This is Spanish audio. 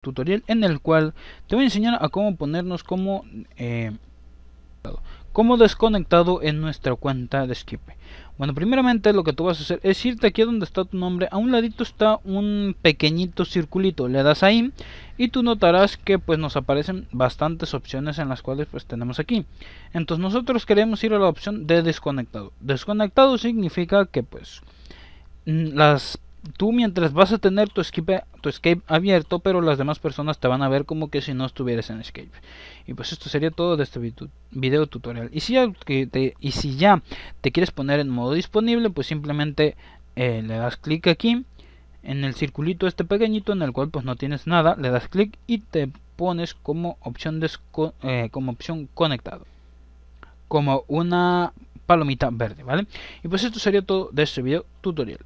tutorial en el cual te voy a enseñar a cómo ponernos como, eh, como desconectado en nuestra cuenta de Skype. Bueno, primeramente lo que tú vas a hacer es irte aquí donde está tu nombre. A un ladito está un pequeñito circulito. Le das ahí y tú notarás que pues nos aparecen bastantes opciones en las cuales pues tenemos aquí. Entonces nosotros queremos ir a la opción de desconectado. Desconectado significa que pues mm, las tú mientras vas a tener tu escape, tu escape abierto, pero las demás personas te van a ver como que si no estuvieras en escape. Y pues esto sería todo de este video tutorial. Y si ya te, y si ya te quieres poner en modo disponible, pues simplemente eh, le das clic aquí en el circulito este pequeñito en el cual pues no tienes nada, le das clic y te pones como opción, eh, como opción conectado. Como una palomita verde, ¿vale? Y pues esto sería todo de este video tutorial.